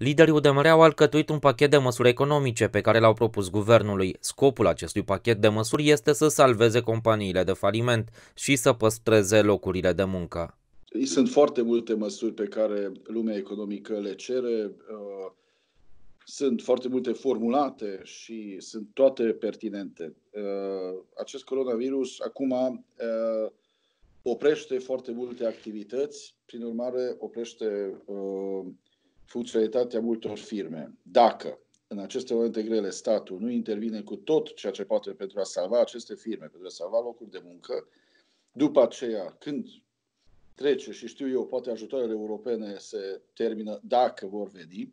Liderii UDMR au alcătuit un pachet de măsuri economice pe care l-au propus guvernului. Scopul acestui pachet de măsuri este să salveze companiile de faliment și să păstreze locurile de muncă. Sunt foarte multe măsuri pe care lumea economică le cere. Uh, sunt foarte multe formulate și sunt toate pertinente. Uh, acest coronavirus acum uh, oprește foarte multe activități, prin urmare oprește funcționalitatea multor firme. Dacă în aceste momente grele statul nu intervine cu tot ceea ce poate pentru a salva aceste firme, pentru a salva locuri de muncă, după aceea, când trece și știu eu, poate ajutoarele europene se termină dacă vor veni,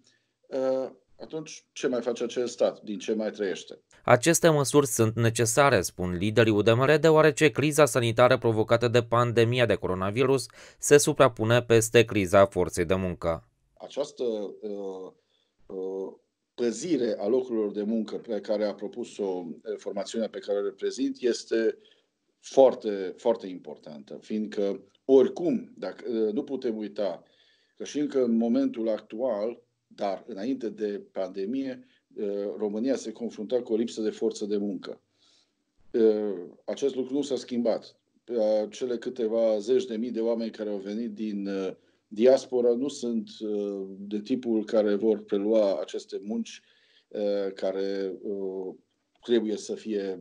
ă, atunci ce mai face acel stat? Din ce mai trăiește? Aceste măsuri sunt necesare, spun liderii UDMR, deoarece criza sanitară provocată de pandemia de coronavirus se suprapune peste criza forței de muncă această uh, uh, păzire a locurilor de muncă pe care a propus-o uh, formațiunea pe care o reprezint este foarte, foarte importantă, fiindcă oricum, dacă uh, nu putem uita că și încă în momentul actual, dar înainte de pandemie, uh, România se confrunta cu o lipsă de forță de muncă. Acest lucru nu s-a schimbat. Cele câteva zeci de mii de oameni care au venit din diaspora nu sunt uh, de tipul care vor prelua aceste munci uh, care uh, trebuie să fie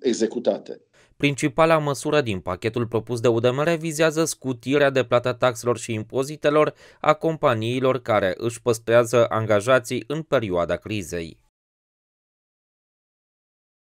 executate. Principala măsură din pachetul propus de UDMR vizează scutirea de plata taxelor și impozitelor a companiilor care își păstrează angajații în perioada crizei.